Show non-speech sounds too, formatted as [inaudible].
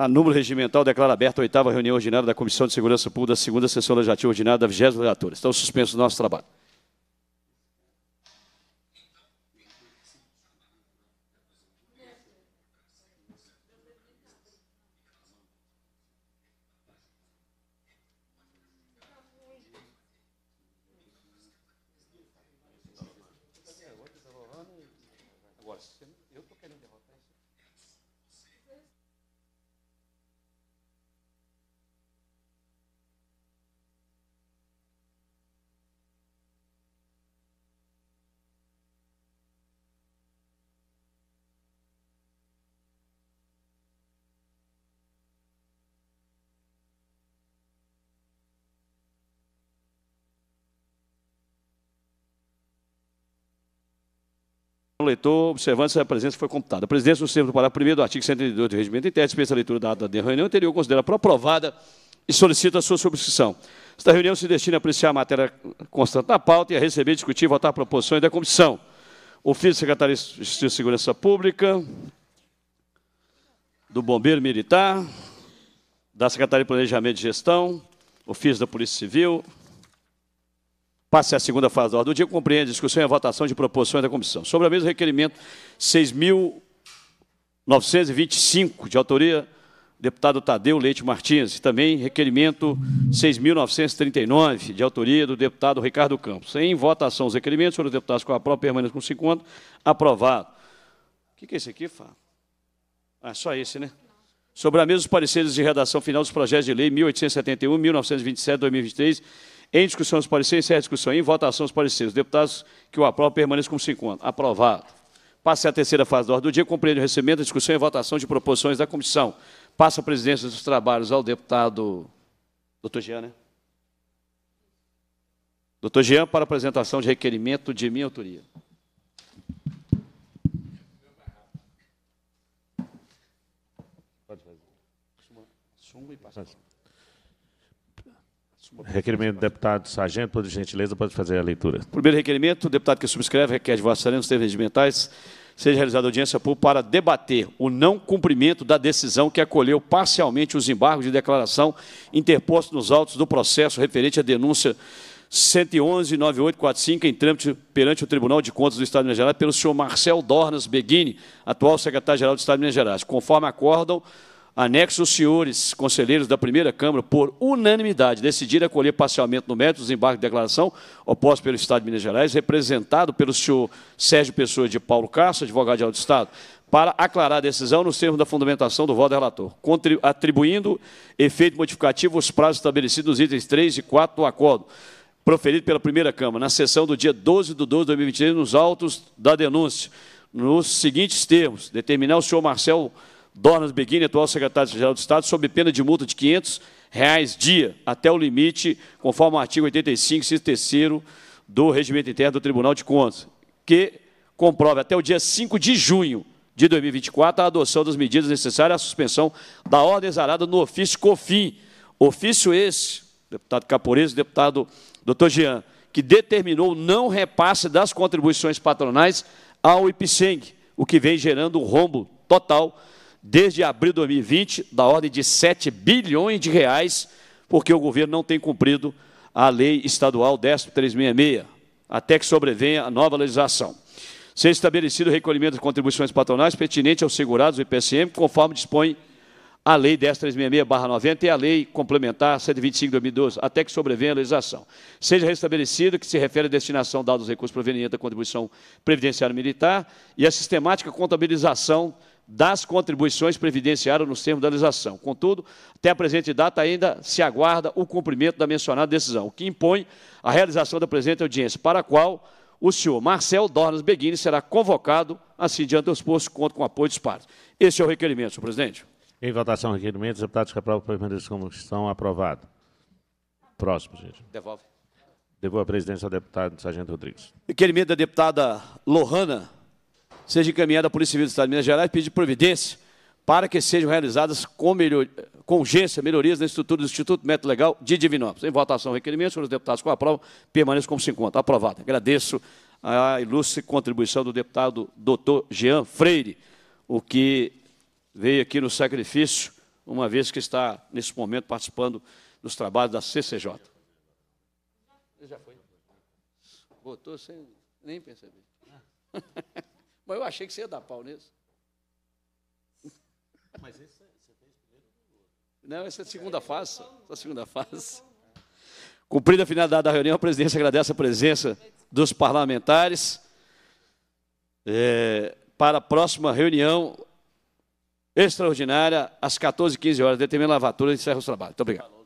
A número regimental declara aberta a oitava reunião ordinária da Comissão de Segurança Pública da segunda sessão legislativa ordinária da 20 legislatura. Estão suspensos o nosso trabalho. Agora, eu estou querendo derrotar. leitor, observando se a presença foi computada. A presidência, no termos do parágrafo 1 do artigo 132 do Regimento Interno, dispensa a leitura da ata da reunião anterior, considera aprovada e solicita a sua subscrição. Esta reunião se destina a apreciar a matéria constante na pauta e a receber, discutir e votar proposições da comissão. Ofício da Secretaria de Justiça e Segurança Pública, do Bombeiro Militar, da Secretaria de Planejamento e Gestão, ofício da Polícia Civil, Passe à segunda fase da ordem do dia, compreende a discussão e a votação de proposições da comissão. Sobre a mesa, requerimento 6.925, de autoria deputado Tadeu Leite Martins, também requerimento 6.939, de autoria do deputado Ricardo Campos. Em votação, os requerimentos foram deputados com a própria permanência com 50, aprovado. O que, que é esse aqui, Fábio? Ah, só esse, né? Sobre a mesa, os pareceres de redação final dos projetos de lei 1871, 1927, 2023 em discussão os pareceres, encerra a discussão. Em votação os pareceres. Os deputados que o aprovam permaneçam como se encontram. Aprovado. Passe à terceira fase da ordem do dia, compreende o recebimento, discussão e votação de proposições da comissão. Passa a presidência dos trabalhos ao deputado. Doutor Jean, né? Doutor Jean, para apresentação de requerimento de minha autoria. Pode fazer. Suma e passa. Requerimento do deputado Sargento, por gentileza, pode fazer a leitura. Primeiro requerimento, o deputado que subscreve requer de Vossa Excelência nos termos regimentais seja realizada audiência pública para debater o não cumprimento da decisão que acolheu parcialmente os embargos de declaração interpostos nos autos do processo referente à denúncia 111.9845 em trâmite perante o Tribunal de Contas do Estado de Minas Gerais pelo senhor Marcel Dornas Beguini, atual secretário-geral do Estado de Minas Gerais. Conforme acordam, Anexo, os senhores conselheiros da primeira Câmara, por unanimidade, decidiram acolher parcialmente no mérito os embargos de declaração oposto pelo Estado de Minas Gerais, representado pelo senhor Sérgio Pessoa de Paulo Castro, advogado de alto Estado, para aclarar a decisão nos termos da fundamentação do voto do relator, atribuindo efeito modificativo aos prazos estabelecidos nos itens 3 e 4 do acordo, proferido pela primeira Câmara, na sessão do dia 12 de 12 de 2023, nos autos da denúncia, nos seguintes termos, determinar o senhor Marcelo Dornas Beguini, atual secretário-geral do Estado, sob pena de multa de R$ 500 reais dia, até o limite, conforme o artigo 85, inciso 3 do Regimento Interno do Tribunal de Contas, que comprove até o dia 5 de junho de 2024 a adoção das medidas necessárias à suspensão da ordem exarada no ofício COFIN. Ofício esse, deputado Caporez, deputado doutor Jean, que determinou não repasse das contribuições patronais ao IPSENG, o que vem gerando um rombo total desde abril de 2020, da ordem de 7 bilhões de reais, porque o governo não tem cumprido a lei estadual 10366, até que sobrevenha a nova legislação. Ser estabelecido o recolhimento de contribuições patronais pertinente aos segurados do IPSM, conforme dispõe a Lei 10366-90 e a Lei Complementar 125-2012, até que sobrevenha a legislação. Seja restabelecido que se refere à destinação dados recursos provenientes da contribuição previdenciária militar e à sistemática contabilização das contribuições previdenciárias nos termos da legislação. Contudo, até a presente data ainda se aguarda o cumprimento da mencionada decisão, o que impõe a realização da presente audiência, para a qual o senhor Marcel Dornas Beguini será convocado, assim diante dos postos, conto com apoio dos pares. Esse é o requerimento, senhor presidente. Em votação, requerimento, deputados que aprovam permaneçam como estão, aprovado. Próximo, gente. Devolve. Devolvo a presidência ao deputado Sargento Rodrigues. Requerimento da deputada Lohana seja encaminhada à Polícia Civil do Estado de Minas Gerais e pedir providência para que sejam realizadas com, melhor, com urgência melhorias na estrutura do Instituto Método Legal de Divinópolis. Em votação, requerimento, senhores deputados com a prova, permaneço como se encontra. Aprovado. Agradeço a ilustre contribuição do deputado doutor Jean Freire, o que veio aqui no sacrifício, uma vez que está, nesse momento, participando dos trabalhos da CCJ. Ele já foi. Votou sem nem perceber. Ah. [laughs] Mas eu achei que você ia dar pau nisso. Mas esse você fez primeiro Não, é é, essa é a segunda fase. Essa segunda fase. Cumprida a finalidade da reunião, a presidência agradece a presença dos parlamentares. É, para a próxima reunião extraordinária, às 14h15 horas, determina a lavatura e encerra os trabalhos. Muito obrigado.